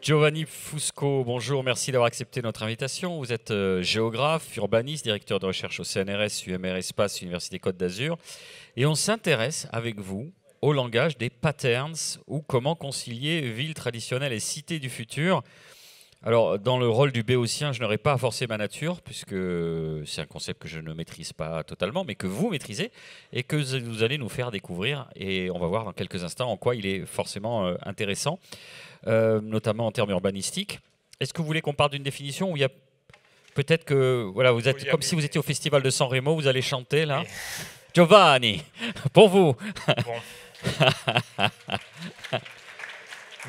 Giovanni Fusco, bonjour, merci d'avoir accepté notre invitation. Vous êtes euh, géographe, urbaniste, directeur de recherche au CNRS, UMR Espace, Université Côte d'Azur. Et on s'intéresse avec vous au langage des patterns ou comment concilier ville traditionnelle et cité du futur. Alors, dans le rôle du béotien, je n'aurais pas forcé ma nature, puisque c'est un concept que je ne maîtrise pas totalement, mais que vous maîtrisez et que vous allez nous faire découvrir. Et on va voir dans quelques instants en quoi il est forcément euh, intéressant, euh, notamment en termes urbanistiques. Est-ce que vous voulez qu'on parte d'une définition où il y a peut-être que voilà, vous êtes comme si vous étiez au festival de San Remo, vous allez chanter là. Giovanni, pour vous.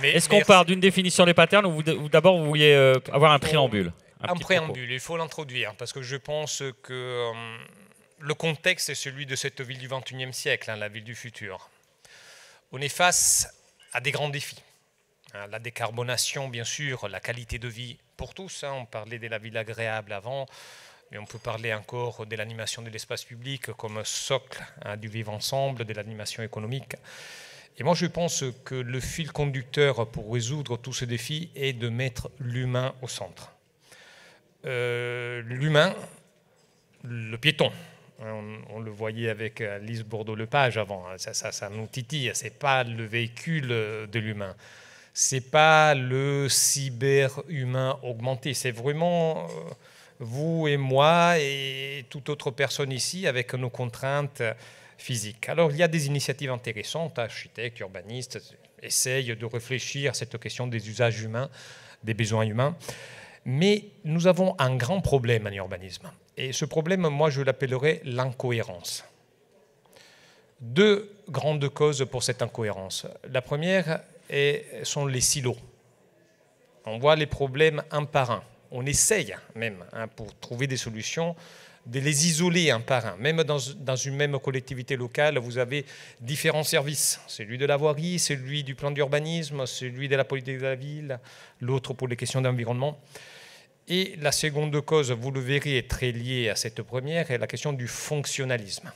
Est-ce qu'on part d'une définition des patterns ou, d'abord vous vouliez euh, avoir un préambule Un, préambule, il faut l'introduire parce que je pense que euh, le contexte est celui de cette ville du 21e siècle, hein, la ville du futur. On est face à des grands défis. Hein, la décarbonation, bien sûr, la qualité de vie pour tous. Hein. on parlait de la ville agréable avant. Mais on peut parler encore de l'animation de l'espace public comme socle du vivre ensemble, de l'animation économique. Et moi, je pense que le fil conducteur pour résoudre tous ces défis est de mettre l'humain au centre. Euh, l'humain, le piéton, hein, on, le voyait avec Alice Bordeaux-Lepage avant. Hein, ça, ça, ça nous titille. Hein, c'est pas le véhicule de l'humain. C'est pas le cyber-humain augmenté. C'est vraiment euh, vous et moi et toute autre personne ici avec nos contraintes, physique. Alors il y a des initiatives intéressantes, architectes, urbanistes essayent de réfléchir à cette question des usages humains, des besoins humains. Mais nous avons un grand problème en urbanisme. Et ce problème, moi, je l'appellerais l'incohérence. Deux grandes causes pour cette incohérence. La première est, sont les silos. On voit les problèmes un par un. On essaye même hein, pour trouver des solutions de les isoler un par un. Même dans, une même collectivité locale, vous avez différents services. Celui de la voirie, celui du plan d'urbanisme, celui de la politique de la ville, l'autre pour les questions d'environnement. Et la seconde cause, vous le verrez, est très liée à cette première, est la question du fonctionnalisme.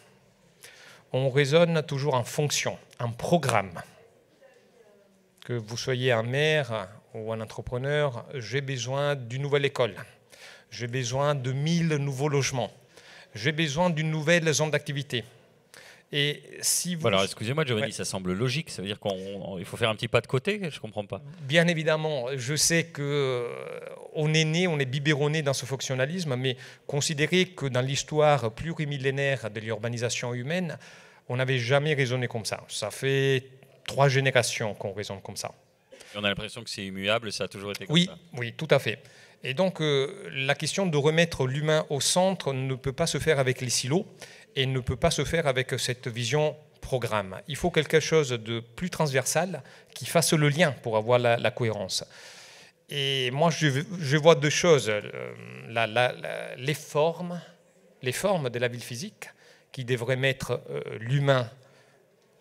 On raisonne toujours en fonction, en programme. Que vous soyez un maire ou un entrepreneur, j'ai besoin d'une nouvelle école j'ai besoin de 1000 nouveaux logements. J'ai besoin d'une nouvelle zone d'activité. Et si vous... Alors, excusez-moi, Giovanni, ça semble logique. Ça veut dire qu'il faut faire un petit pas de côté Je ne comprends pas. Bien évidemment, je sais qu'on euh, est né, on est biberonné dans ce fonctionnalisme, mais considérez que dans l'histoire plurimillénaire de l'urbanisation humaine, on n'avait jamais raisonné comme ça. Ça fait trois générations qu'on raisonne comme ça. Et on a l'impression que c'est immuable, ça a toujours été comme oui, Oui, tout à fait. Et donc euh, la question de remettre l'humain au centre ne peut pas se faire avec les silos et ne peut pas se faire avec cette vision programme. Il faut quelque chose de plus transversal qui fasse le lien pour avoir la, cohérence. Et moi, je, vois deux choses. Euh, les, formes, de la ville physique qui devraient mettre euh, l'humain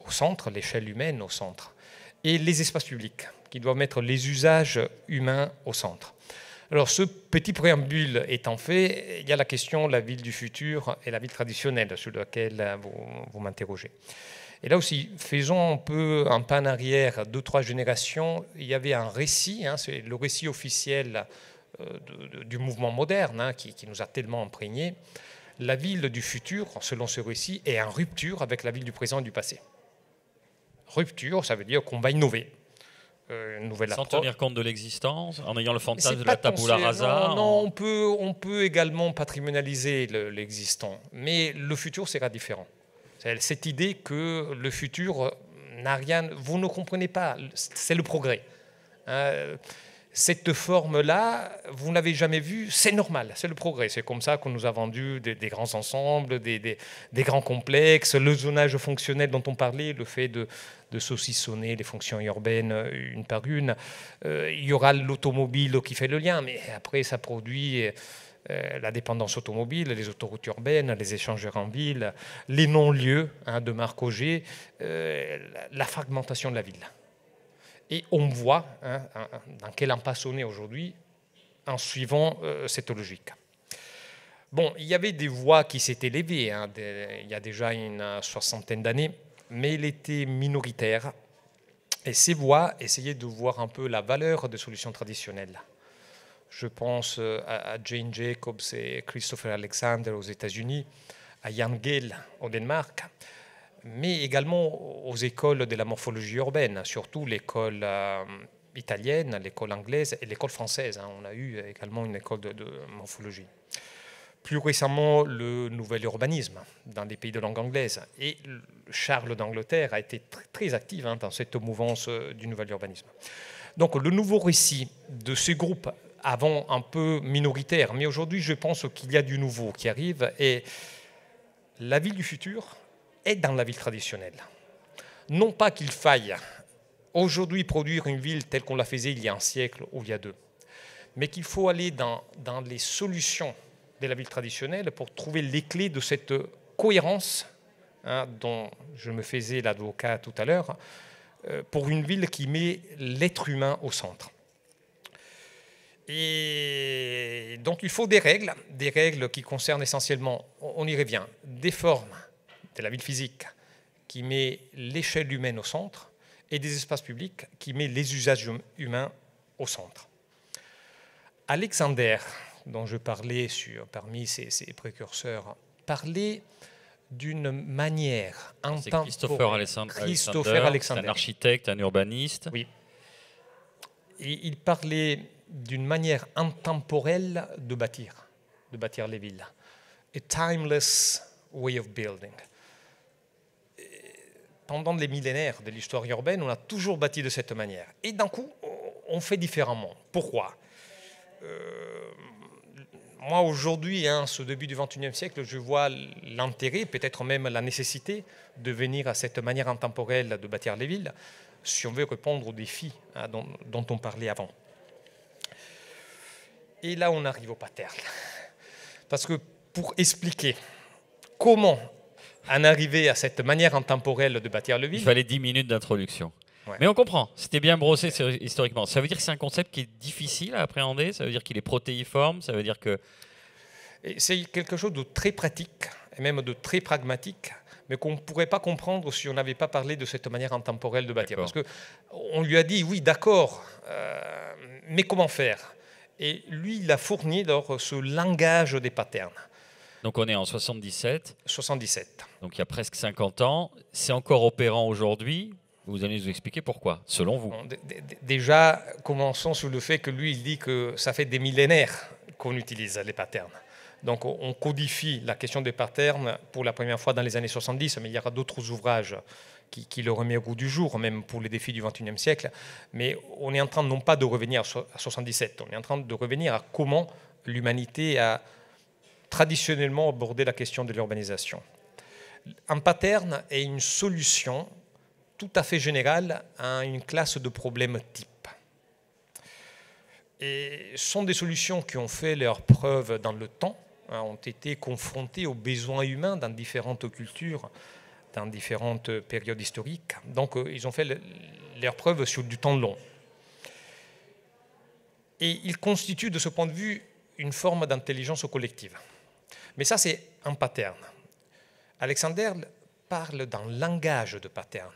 au centre, l'échelle humaine au centre, et les espaces publics qui doivent mettre les usages humains au centre. Alors ce petit préambule étant fait, il y a la question de la ville du futur et la ville traditionnelle sur laquelle vous, m'interrogez. Et là aussi, faisons un peu un pas en arrière, deux, trois générations, il y avait un récit, hein, c'est le récit officiel euh, du mouvement moderne hein, qui, qui, nous a tellement imprégnés. La ville du futur, selon ce récit, est en rupture avec la ville du présent et du passé. Rupture, ça veut dire qu'on va innover, euh, nouvelle Sans tenir compte de l'existence, en ayant le fantasme de la tabula rasa non, on, peut, on peut également patrimonialiser l'existant, mais le futur sera différent. Cette idée que le futur n'a rien, vous ne comprenez pas, c'est le progrès. Euh, cette forme-là, vous n'avez jamais vu c'est normal, c'est le progrès. C'est comme ça qu'on nous a vendu des, grands ensembles, des, grands complexes, le zonage fonctionnel dont on parlait, le fait de, saucissonner les fonctions urbaines une par une. Euh, il y aura l'automobile qui fait le lien, mais après, ça produit... Euh, la dépendance automobile, les autoroutes urbaines, les échangeurs en ville, les non-lieux hein, de Marc Auger, euh, la fragmentation de la ville. Et on voit hein, dans quel impasse on est aujourd'hui en suivant euh, cette logique. Bon, il y avait des voix qui s'étaient levées hein, il y a déjà une soixantaine d'années, mais elle était minoritaire. Et ces voix essayaient de voir un peu la valeur des solutions traditionnelles. Je pense euh, à Jane Jacobs et Christopher Alexander aux États-Unis, à Jan Gehl au Danemark, mais également aux écoles de la morphologie urbaine, surtout l'école euh, italienne, l'école anglaise et l'école française. Hein. On a eu également une école de, morphologie. Plus récemment, le nouvel urbanisme dans les pays de langue anglaise. Et Charles d'Angleterre a été très, actif hein, dans cette mouvance euh, du nouvel urbanisme. Donc le nouveau récit de ces groupes avant un peu minoritaire, mais aujourd'hui je pense qu'il y a du nouveau qui arrive et la ville du futur, est dans la ville traditionnelle. Non pas qu'il faille aujourd'hui produire une ville telle qu'on la faisait il y a un siècle ou il y a deux, mais qu'il faut aller dans, dans les solutions de la ville traditionnelle pour trouver les clés de cette cohérence hein, dont je me faisais l'avocat tout à l'heure, euh, pour une ville qui met l'être humain au centre. Et donc il faut des règles, des règles qui concernent essentiellement, on y revient, des formes, c'est la ville physique qui met l'échelle humaine au centre et des espaces publics qui met les usages hum-, humains au centre. Alexander, dont je parlais sur, parmi ses, précurseurs, parlait d'une manière intemporelle. Christopher architecte, urbaniste. Oui. Et il parlait d'une manière intemporelle de bâtir, de bâtir les villes. A timeless way of building pendant les millénaires de l'histoire urbaine, on a toujours bâti de cette manière. Et d'un coup, on fait différemment. Pourquoi euh, Moi, aujourd'hui, hein, ce début du XXIe siècle, je vois l'intérêt, peut-être même la nécessité, de venir à cette manière intemporelle de bâtir les villes, si on veut répondre aux défis hein, dont, on parlait avant. Et là, on arrive au paterne. Parce que pour expliquer comment en arriver à cette manière intemporelle de bâtir le vide. Il fallait 10 minutes d'introduction. Mais on comprend, c'était bien brossé historiquement. Ça veut dire que c'est un concept qui est difficile à appréhender, ça veut dire qu'il est protéiforme, ça veut dire que... C'est quelque chose de très pratique, et même de très pragmatique, mais qu'on ne pourrait pas comprendre si on n'avait pas parlé de cette manière intemporelle de bâtir. Parce qu'on lui a dit, oui, d'accord, euh, mais comment faire Et lui, il a fourni alors, ce langage des patterns. Donc on est en 77. 77. Donc il y a presque 50 ans. C'est encore opérant aujourd'hui. Vous allez nous expliquer pourquoi, selon vous. déjà, commençons sur le fait que lui, il dit que ça fait des millénaires qu'on utilise les patterns. Donc on codifie la question des patterns pour la première fois dans les années 70, mais il y aura d'autres ouvrages qui, qui, le remet au goût du jour, même pour les défis du 21e siècle. Mais on est en train non pas de revenir à 77, on est en train de revenir à comment l'humanité a traditionnellement abordé la question de l'urbanisation. Un pattern est une solution tout à fait générale à une classe de problèmes type. Et sont des solutions qui ont fait leur preuve dans le temps, hein, ont été confrontées aux besoins humains dans différentes cultures, dans différentes périodes historiques. Donc euh, ils ont fait leur preuve sur du temps long. Et ils constituent de ce point de vue une forme d'intelligence collective. Mais ça, c'est un pattern. Alexander parle d'un langage de pattern.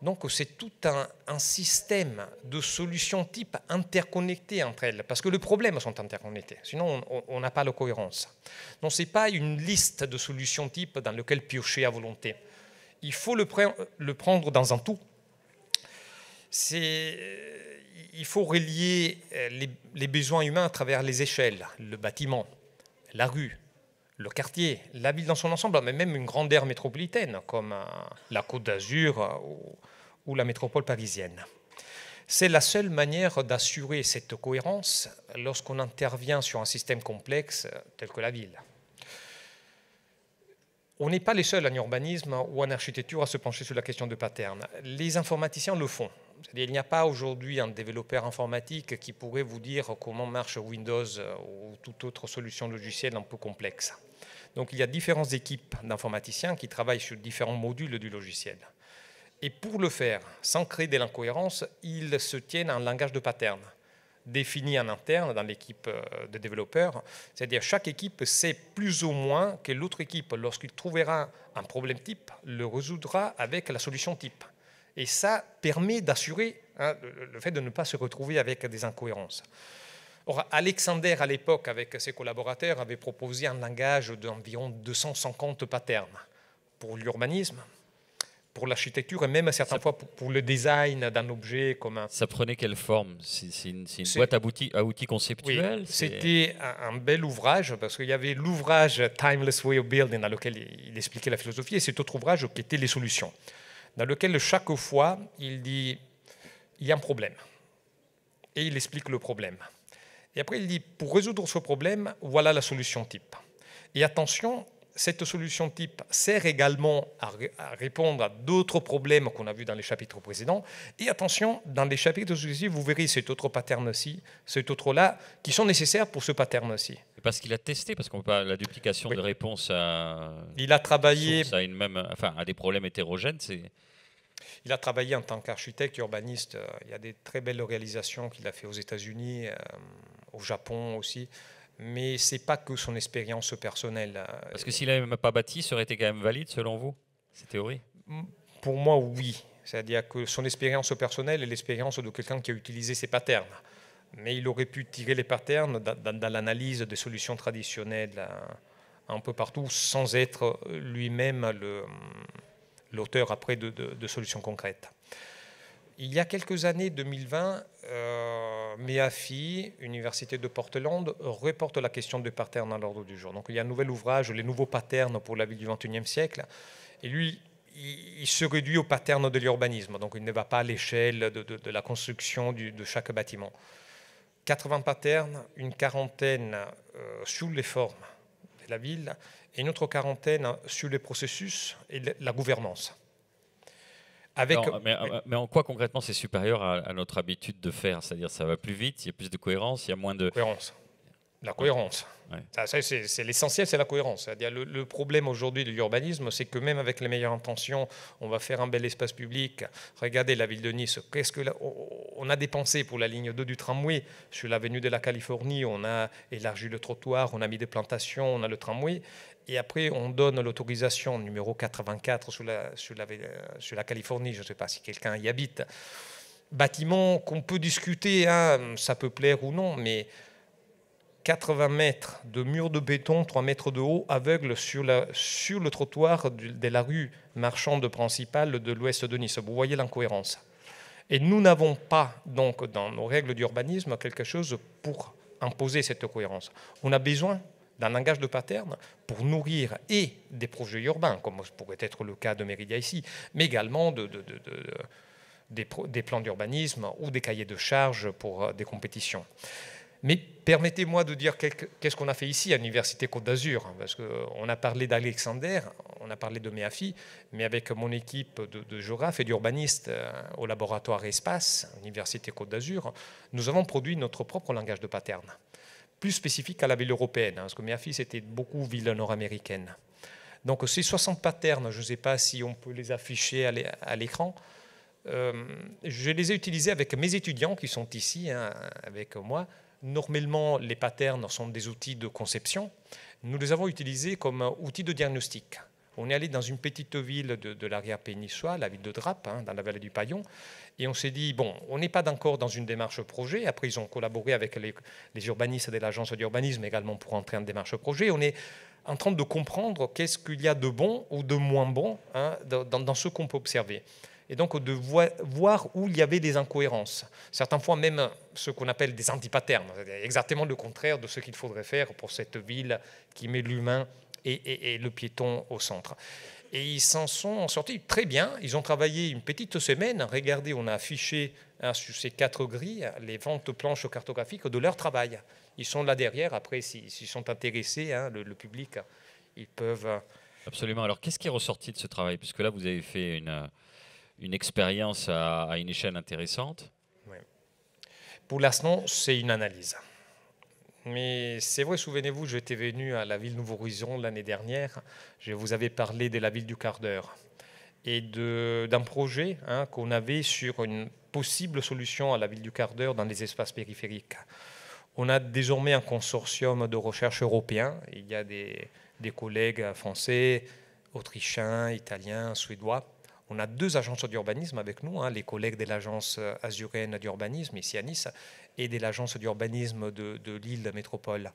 Donc c'est tout un, système de solutions type interconnectées entre elles, parce que les problèmes sont interconnectés, sinon on n'a pas la cohérence. Donc ce n'est pas une liste de solutions type dans lequel piocher à volonté. Il faut le, le prendre dans un tout. Il faut relier euh, les besoins humains à travers les échelles, le bâtiment, la rue, le quartier, la ville dans son ensemble, mais même une grande aire métropolitaine comme euh, la Côte d'Azur euh, ou, la métropole parisienne. C'est la seule manière d'assurer cette cohérence lorsqu'on intervient sur un système complexe euh, tel que la ville. On n'est pas les seuls en urbanisme ou en architecture à se pencher sur la question de pattern. Les informaticiens le font. Il n'y a pas aujourd'hui un développeur informatique qui pourrait vous dire comment marche Windows ou toute autre solution logicielle un peu complexe. Donc il y a différentes équipes d'informaticiens qui travaillent sur différents modules du logiciel. Et pour le faire, sans créer de l'incohérence, ils se tiennent à un langage de pattern défini en interne dans l'équipe euh, de développeurs. C'est-à-dire chaque équipe sait plus ou moins que l'autre équipe, lorsqu'il trouvera un problème type, le résoudra avec la solution type. Et ça permet d'assurer hein, le fait de ne pas se retrouver avec des incohérences. Or, Alexander, à l'époque, avec ses collaborateurs, avait proposé un langage d'environ 250 patterns pour l'urbanisme, pour l'architecture et même certaines fois pour, le design d'un objet comme un... Ça prenait quelle forme C'est une, boîte à, outils, à conceptuels C'était un, un, bel ouvrage parce qu'il y avait l'ouvrage Timeless Way of Building dans lequel il expliquait la philosophie et cet autre ouvrage qui était les solutions, dans lequel chaque fois il dit il y a un problème et il explique le problème. Et après, il dit, pour résoudre ce problème, voilà la solution type. Et attention, cette solution type sert également à, répondre à d'autres problèmes qu'on a vus dans les chapitres précédents. Et attention, dans les chapitres successifs, vous verrez cet autre pattern-ci, cet autre-là, qui sont nécessaires pour ce pattern-ci. Parce qu'il a testé, parce qu'on pas la duplication de réponses à. Il a travaillé. une même, enfin, à des problèmes hétérogènes, c'est. Il a travaillé en tant qu'architecte urbaniste. Euh, il y a des très belles réalisations qu'il a fait aux États-Unis, euh, au Japon aussi mais c'est pas que son expérience personnelle. Euh. Parce que s'il n'avait pas bâti, serait été quand même valide selon vous, ces théories Pour moi, oui. C'est-à-dire que son expérience personnelle est l'expérience de quelqu'un qui a utilisé ses patterns. Mais il aurait pu tirer les patterns dans, l'analyse des solutions traditionnelles un peu partout sans être lui-même le, l'auteur après de, solutions concrètes. Il y a quelques années, 2020, euh, Université de Portland, reporte la question des patterns à l'ordre du jour. Donc il y a un nouvel ouvrage, Les nouveaux patterns pour la ville du 21e siècle. Et lui, il, se réduit au pattern de l'urbanisme. Donc il ne va pas à l'échelle de, la construction de chaque bâtiment. 80 patterns, une quarantaine euh, sous les formes de la ville et une autre quarantaine hein, sur les processus et la gouvernance. Euh, mais, en quoi concrètement c'est supérieur à, notre habitude de faire C'est-à-dire ça va plus vite, il y a plus de cohérence, il y a moins de... Cohérence. La cohérence. c'est l'essentiel, c'est la cohérence. à dire le, problème aujourd'hui de l'urbanisme, c'est que même avec les meilleures intentions, on va faire un bel espace public. Regardez la ville de Nice. Qu'est-ce que oh, oh, on a dépensé pour la ligne 2 du tramway sur l'avenue de la Californie, on a élargi le trottoir, on a mis des plantations, on a le tramway. Et après, on donne l'autorisation numéro 84 sur la, sur la, Californie, je ne sais pas si quelqu'un y habite. Bâtiment qu'on peut discuter, hein, ça peut plaire ou non, mais 80 mètres de mur de béton, 3 mètres de haut, aveugle sur, sur le trottoir de la rue marchande principale de l'ouest de Nice. Vous voyez l'incohérence. Et nous n'avons pas, donc, dans nos règles d'urbanisme, quelque chose pour imposer cette cohérence. On a besoin d'un langage de pattern pour nourrir et des projets urbains, comme pourrait être le cas de Méridia ici, mais également des, des, plans d'urbanisme ou des cahiers de charges pour euh, des compétitions. Mais permettez-moi de dire qu'est-ce qu'on a fait ici à l'Université Côte d'Azur, hein, parce qu'on a parlé d'Alexander, on a parlé de Méafi, mais avec mon équipe de, de géographes et d'urbanistes euh, au laboratoire Espace, Université Côte d'Azur, nous avons produit notre propre langage de pattern, plus spécifique à la ville européenne, hein, parce que Méafi, c'était beaucoup ville nord-américaine. Donc ces 60 patterns, je ne sais pas si on peut les afficher à l'écran, euh, je les ai utilisés avec mes étudiants qui sont ici, hein, avec moi, Normalement, les patterns sont des outils de conception. Nous les avons utilisés comme outils de diagnostic. On est allé dans une petite ville de, de l'arrière-péninsula, la ville de Drape, hein, dans la vallée du Paillon, et on s'est dit, bon, on n'est pas encore dans une démarche projet. Après, ils ont collaboré avec les, les urbanistes de l'agence d'urbanisme également pour entrer en démarche projet. On est en train de comprendre qu'est-ce qu'il y a de bon ou de moins bon hein, dans ce qu'on peut observer et donc de voir où il y avait des incohérences. Certaines fois même ce qu'on appelle des antipaternes. exactement le contraire de ce qu'il faudrait faire pour cette ville qui met l'humain et, le piéton au centre. Et ils s'en sont sortis très bien. Ils ont travaillé une petite semaine. Regardez, on a affiché hein, sur ces quatre grilles les ventes planches cartographiques de leur travail. Ils sont là derrière. Après, s'ils sont intéressés, hein, le, public, ils peuvent. Euh, Absolument. Alors, qu'est-ce qui est ressorti de ce travail Puisque là, vous avez fait une une expérience à, une échelle intéressante Pour l'instant, c'est une analyse. Mais c'est vrai, souvenez-vous, j'étais venu à la ville Nouveau Horizon l'année dernière. Je vous avais parlé de la ville du quart d'heure et d'un projet hein, qu'on avait sur une possible solution à la ville du quart d'heure dans les espaces périphériques. On a désormais un consortium de recherche européen. Il y a des collègues français, autrichiens, italiens, suédois on a deux agences d'urbanisme avec nous, hein, les collègues de l'agence euh, azurienne d'urbanisme ici à Nice et de l'agence d'urbanisme de, de Métropole.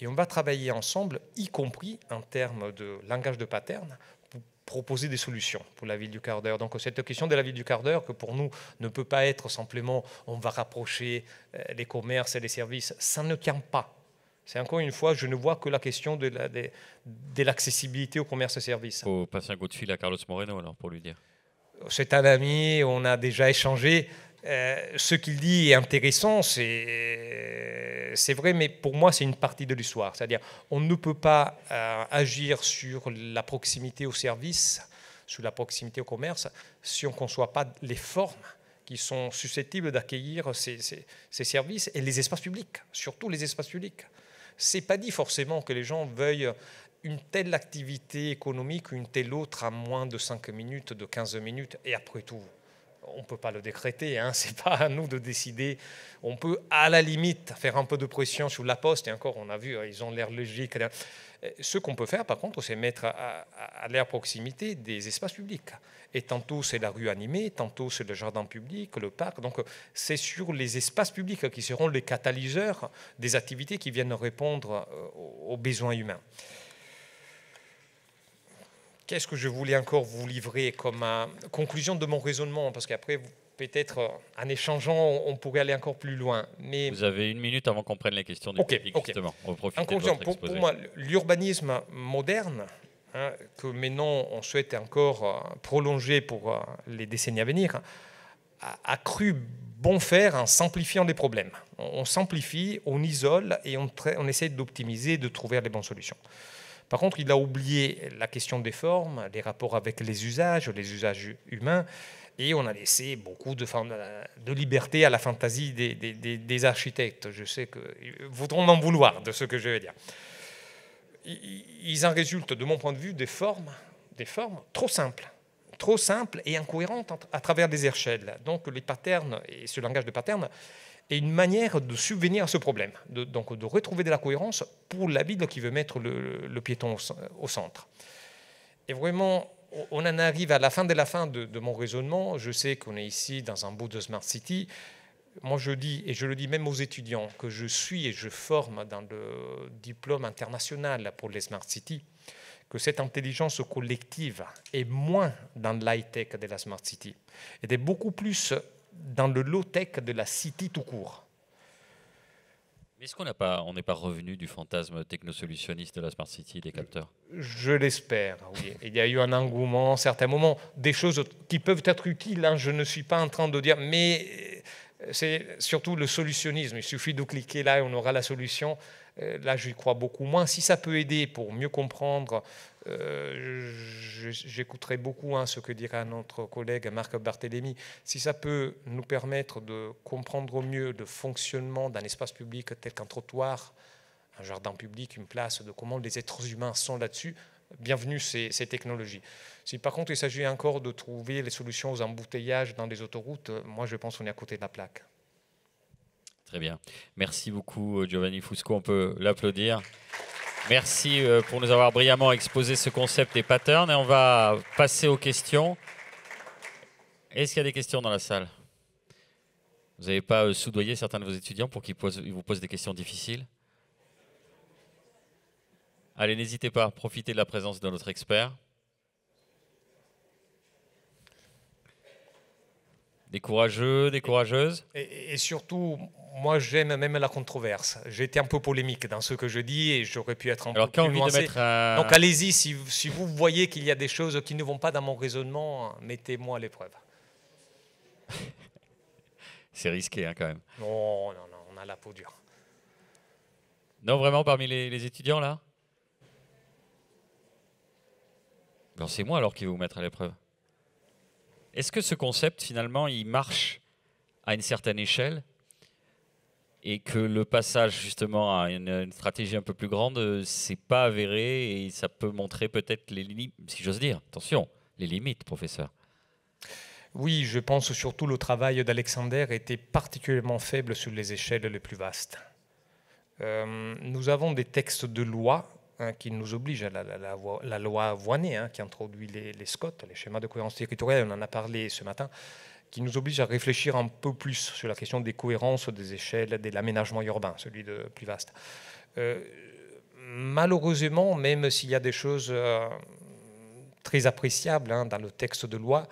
Et on va travailler ensemble, y compris en termes de langage de pattern, pour proposer des solutions pour la ville du quart d'heure. Donc cette question de la ville du quart d'heure, que pour nous ne peut pas être simplement on va rapprocher euh, les commerces et les services, ça ne tient pas c'est encore une fois, je ne vois que la question de, la, l'accessibilité au commerce et services. Il faut passer un coup de fil à Carlos Moreno alors pour lui dire. C'est un ami, on a déjà échangé. Euh, ce qu'il dit est intéressant, c'est, c'est vrai, mais pour moi, c'est une partie de l'histoire. C'est-à-dire, on ne peut pas euh, agir sur la proximité au service, sur la proximité au commerce, si on ne conçoit pas les formes qui sont susceptibles d'accueillir ces services et les espaces publics, surtout les espaces publics c'est pas dit forcément que les gens veuillent une telle activité économique, une telle autre à moins de 5 minutes, de 15 minutes, et après tout, on ne peut pas le décréter, hein, ce pas à nous de décider. On peut, à la limite, faire un peu de pression sur la poste, et encore, on a vu, hein, ils ont l'air logique euh, ce qu'on peut faire, par contre, c'est mettre à, l'air proximité des espaces publics. Et tantôt, c'est la rue animée, tantôt, c'est le jardin public, le parc. Donc, euh, c'est sur les espaces publics qui seront les catalyseurs des activités qui viennent répondre euh, aux besoins humains. Qu'est-ce que je voulais encore vous livrer comme conclusion de mon raisonnement Parce qu'après, peut-être euh, en échangeant, on pourrait aller encore plus loin. Mais... Vous avez une minute avant qu'on prenne les questions du public, en conclusion, pour, moi, l'urbanisme moderne, hein, que maintenant on souhaite encore euh, prolonger pour euh, les décennies à venir, a, cru bon faire en simplifiant les problèmes. On, simplifie, on isole et on, on essaie d'optimiser, de trouver les bonnes solutions. Par contre, il a oublié la question des formes, les rapports avec les usages, les usages humains, et on a laissé beaucoup de, de liberté à la fantaisie des, des, des, architectes. Je sais qu'ils voudront m'en vouloir de ce que je vais dire. Ils en résultent, de mon point de vue, des formes, des formes trop simples trop simples et incohérentes à travers des échelles. Donc les patterns et ce langage de patterns et une manière de subvenir à ce problème, donc de retrouver de la cohérence pour la Bible qui veut mettre le, piéton au, centre. Et vraiment, on en arrive à la fin de la fin de, de mon raisonnement. Je sais qu'on est ici dans un bout de Smart City. Moi, je dis, et je le dis même aux étudiants, que je suis et je forme dans le diplôme international pour les Smart City, que cette intelligence collective est moins dans l'high-tech de la Smart City. Elle est beaucoup plus dans le low-tech de la city tout court. Mais est-ce qu'on n'est pas, revenu du fantasme technosolutionniste de la Smart City, des capteurs Je l'espère, oui. Il y a eu un engouement, certains moments, des choses qui peuvent être utiles. Hein, je ne suis pas en train de dire, mais euh, c'est surtout le solutionnisme. Il suffit de cliquer là et on aura la solution. Euh, là, j'y crois beaucoup moins. Si ça peut aider pour mieux comprendre euh, j'écouterai beaucoup hein, ce que dira notre collègue Marc Barthélémy. Si ça peut nous permettre de comprendre au mieux le fonctionnement d'un espace public tel qu'un trottoir, un jardin public, une place, de comment les êtres humains sont là-dessus, bienvenue ces, ces, technologies. Si par contre il s'agit encore de trouver les solutions aux embouteillages dans les autoroutes, euh, moi je pense qu'on est à côté de la plaque. Très bien. Merci beaucoup euh, Giovanni Fusco, on peut l'applaudir. Merci euh, pour nous avoir brillamment exposé ce concept des patterns et on va passer aux questions. Est-ce qu'il y a des questions dans la salle Vous n'avez pas euh, soudoyé certains de vos étudiants pour qu'ils vous posent des questions difficiles Allez, n'hésitez pas, à profiter de la présence de notre expert. Des courageux, des courageuses. Et, surtout, moi, j'aime même la controverse. J'étais un peu polémique dans ce que je dis et j'aurais pu être un Alors, peu plus À... Euh, Donc, allez-y, si, vous voyez qu'il y a des choses qui ne vont pas dans mon raisonnement, mettez-moi à l'épreuve. C'est risqué, hein, quand même. Non, non, non, on a la peau dure. Non, vraiment, parmi les, étudiants, là C'est moi, alors, qui vais vous mettre à l'épreuve. Est-ce que ce concept, finalement, il marche à une certaine échelle et que le passage justement à une, stratégie un peu plus grande, c'est euh, pas avéré et ça peut montrer peut-être les limites, si j'ose dire. Attention, les limites, professeur. Oui, je pense surtout le travail d'Alexander était particulièrement faible sur les échelles les plus vastes. Euh, nous avons des textes de loi Hein, qui nous oblige à la, la, loi voinée hein, qui introduit les, les les schémas de cohérence territoriale, on en a parlé ce matin, qui nous oblige à réfléchir un peu plus sur la question des cohérences des échelles de l'aménagement urbain, celui de plus vaste. Euh, malheureusement, même s'il y a des choses euh, très appréciables hein, dans le texte de loi,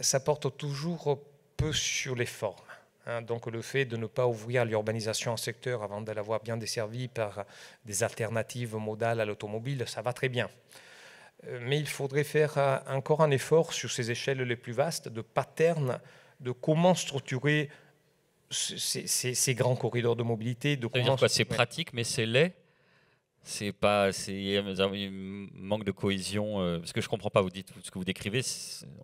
ça porte toujours peu sur l'effort Hein, donc le fait de ne pas ouvrir l'urbanisation en secteur avant de l'avoir bien desservie par des alternatives modales à l'automobile, ça va très bien. Euh, mais il faudrait faire euh, encore un effort sur ces échelles les plus vastes de patterns de comment structurer ces, grands corridors de mobilité. De comment C'est pratique, mais c'est laid c'est pas, c'est manque de cohésion. parce euh, que je comprends pas. Vous dites ce que vous décrivez.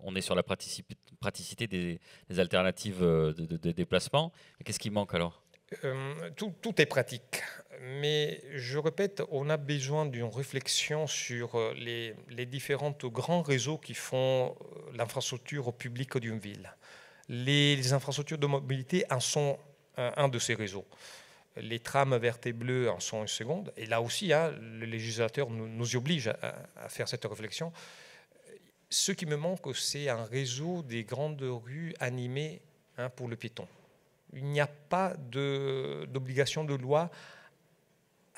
on est sur la praticité, des, alternatives euh, de, déplacement. Qu'est-ce qui manque alors euh, tout, est pratique, mais je répète, on a besoin d'une réflexion sur les, différents grands réseaux qui font l'infrastructure au public d'une ville. Les, infrastructures de mobilité en sont un de ces réseaux les trames vertes et bleues en sont une seconde. Et là aussi, hein, le législateur nous, oblige à, faire cette réflexion. Ce qui me manque, c'est un réseau des grandes rues animées hein, pour le piéton. Il n'y a pas d'obligation de, loi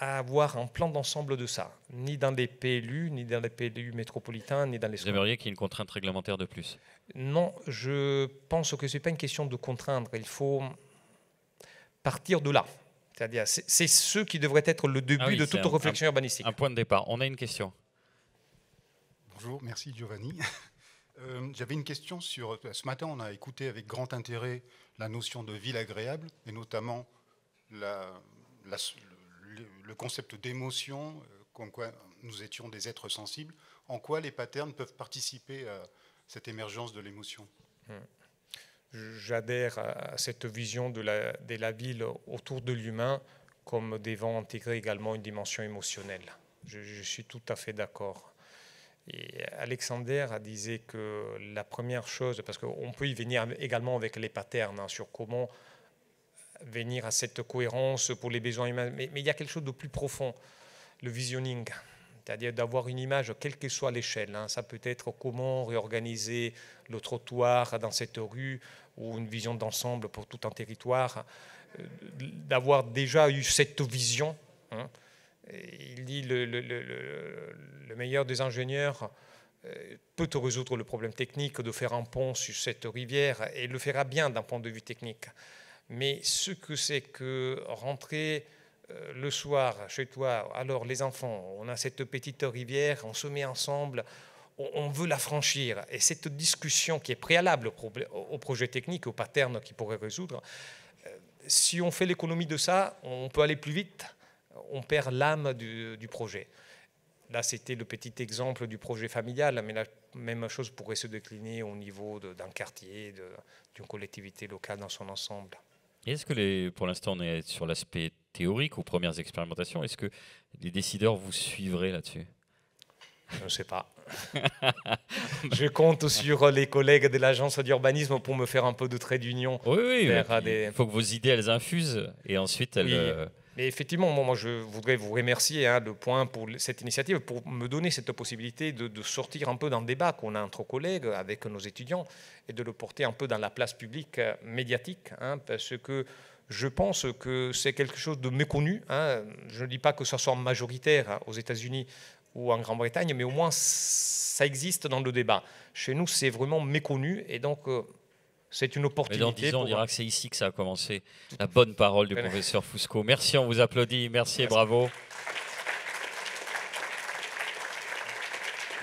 à avoir un plan d'ensemble de ça, ni dans les PLU, ni dans les PLU métropolitains, ni dans les... Vous aimeriez qu'il y ait une contrainte réglementaire de plus Non, je pense que ce n'est pas une question de contraindre, il faut partir de là cest à c'est ce qui devrait être le début ah de toute réflexion urbanistique. Un point de départ. On a une question. Bonjour, merci Giovanni. Euh, j'avais une question sur. Ce matin, on a écouté avec grand intérêt la notion de ville agréable et notamment le, concept d'émotion, euh, comme quoi nous étions des êtres sensibles. En quoi les patterns peuvent participer à cette émergence de l'émotion hmm j'adhère à cette vision de la, ville autour de l'humain comme devant intégrer également une dimension émotionnelle. Je, suis tout à fait d'accord. Et Alexander disait que la première chose, parce qu'on peut y venir également avec les patterns hein, sur comment venir à cette cohérence pour les besoins humains, mais, il y a quelque chose de plus profond, le visionning c'est-à-dire d'avoir une image, quelle que soit l'échelle. Hein. ça peut être comment réorganiser le trottoir dans cette rue ou une vision d'ensemble pour tout un territoire. Euh, d'avoir déjà eu cette vision. Hein. il dit le, le, meilleur des ingénieurs euh, peut résoudre le problème technique de faire un pont sur cette rivière et le fera bien d'un point de vue technique. Mais ce que c'est que rentrer euh, le soir chez toi, alors les enfants, on a cette petite rivière, on se met ensemble, on, veut la franchir. Et cette discussion qui est préalable au, projet technique, au pattern qui pourrait résoudre, euh, si on fait l'économie de ça, on peut aller plus vite, on perd l'âme du, projet. Là, c'était le petit exemple du projet familial, mais la même chose pourrait se décliner au niveau d'un quartier, d'une collectivité locale dans son ensemble. Est-ce que les, pour l'instant on est sur l'aspect théoriques, aux premières expérimentations. Est-ce que les décideurs vous suivraient là-dessus je ne sais pas. je compte sur les collègues de l'agence d'urbanisme pour me faire un peu de trait d'union. Oui, oui, Il faut que vos idées, elles infusent et ensuite elles... Euh, mais effectivement, moi, je voudrais vous remercier, hein, le point, pour cette initiative, pour me donner cette possibilité de, sortir un peu d'un débat qu'on a entre collègues, avec nos étudiants, et de le porter un peu dans la place publique euh, médiatique, hein, parce que je pense que c'est quelque chose de méconnu. Hein. Je ne dis pas que ce soit majoritaire hein, aux États-Unis ou en Grande-Bretagne, mais au moins ça existe dans le débat. Chez nous, c'est vraiment méconnu et donc euh, c'est une opportunité. Mais dans on dira que c'est ici que ça a commencé. La bonne parole du professeur Fusco. Merci, on vous applaudit. Merci, merci. et bravo.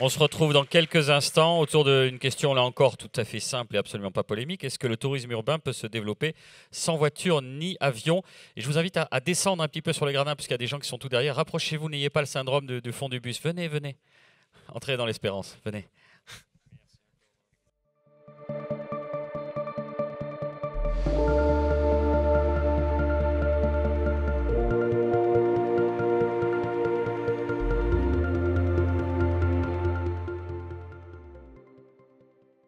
On se retrouve dans quelques instants autour d'une question, là encore, tout à fait simple et absolument pas polémique. Est-ce que le tourisme urbain peut se développer sans voiture ni avion Et je vous invite à, descendre un petit peu sur les gradins, puisqu'il y a des gens qui sont tout derrière. Rapprochez-vous, n'ayez pas le syndrome du fond du bus. Venez, venez. Entrez dans l'espérance. Venez.